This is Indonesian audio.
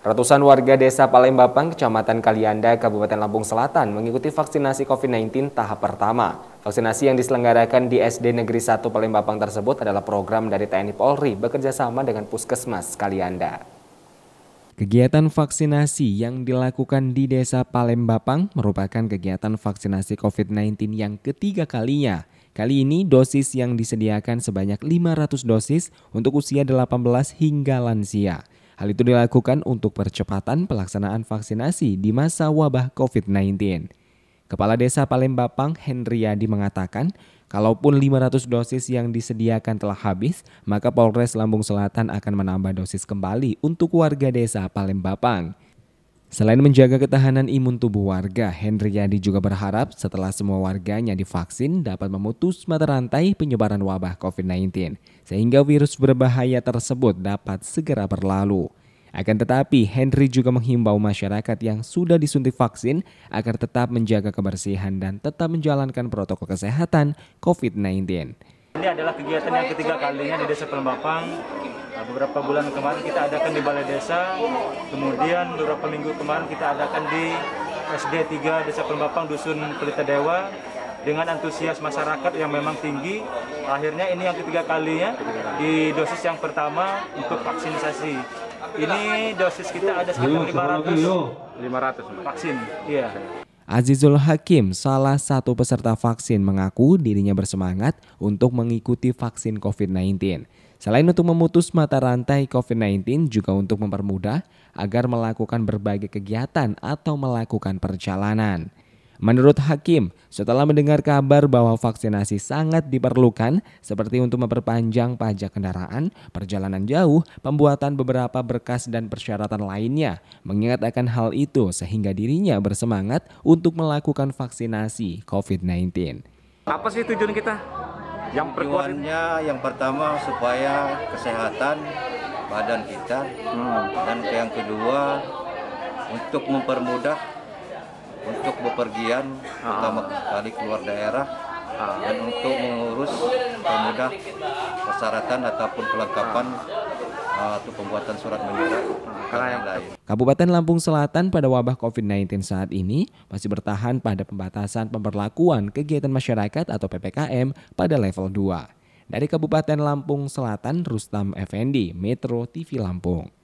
Ratusan warga desa Palembapang, Kecamatan Kalianda, Kabupaten Lampung Selatan mengikuti vaksinasi COVID-19 tahap pertama. Vaksinasi yang diselenggarakan di SD Negeri 1 Palembapang tersebut adalah program dari TNI Polri bekerjasama dengan Puskesmas Kalianda. Kegiatan vaksinasi yang dilakukan di Desa Palembapang merupakan kegiatan vaksinasi COVID-19 yang ketiga kalinya. Kali ini dosis yang disediakan sebanyak 500 dosis untuk usia 18 hingga lansia. Hal itu dilakukan untuk percepatan pelaksanaan vaksinasi di masa wabah COVID-19. Kepala Desa Palembapang Hendriyadi mengatakan, kalaupun 500 dosis yang disediakan telah habis, maka Polres Lambung Selatan akan menambah dosis kembali untuk warga desa Palembapang. Selain menjaga ketahanan imun tubuh warga, Hendriyadi juga berharap setelah semua warganya divaksin dapat memutus mata rantai penyebaran wabah COVID-19, sehingga virus berbahaya tersebut dapat segera berlalu. Akan tetapi, Henry juga menghimbau masyarakat yang sudah disuntik vaksin agar tetap menjaga kebersihan dan tetap menjalankan protokol kesehatan COVID-19. Ini adalah kegiatan yang ketiga kalinya di Desa Pelembapang Nah, beberapa bulan kemarin kita adakan di Balai Desa, kemudian beberapa minggu kemarin kita adakan di SD 3 Desa Pembapang Dusun Pelita Dewa dengan antusias masyarakat yang memang tinggi. Akhirnya ini yang ketiga kalinya di dosis yang pertama untuk vaksinasi. Ini dosis kita ada sekitar 500 500 vaksin. Iya. Azizul Hakim, salah satu peserta vaksin mengaku dirinya bersemangat untuk mengikuti vaksin COVID-19. Selain untuk memutus mata rantai COVID-19 juga untuk mempermudah agar melakukan berbagai kegiatan atau melakukan perjalanan. Menurut Hakim, setelah mendengar kabar bahwa vaksinasi sangat diperlukan seperti untuk memperpanjang pajak kendaraan, perjalanan jauh, pembuatan beberapa berkas dan persyaratan lainnya, mengingat akan hal itu sehingga dirinya bersemangat untuk melakukan vaksinasi COVID-19. Apa sih tujuan kita? yang tujuannya yang pertama supaya kesehatan badan kita hmm. dan yang kedua untuk mempermudah untuk bepergian ah. kali keluar daerah ah. dan untuk mengurus mempermudah persyaratan ataupun kelengkapan ah atau eh, pembuatan surat menyurat eh, Kabupaten Lampung Selatan pada wabah COVID-19 saat ini masih bertahan pada pembatasan pemberlakuan kegiatan masyarakat atau PPKM pada level 2. Dari Kabupaten Lampung Selatan, Rustam Effendi, Metro TV Lampung.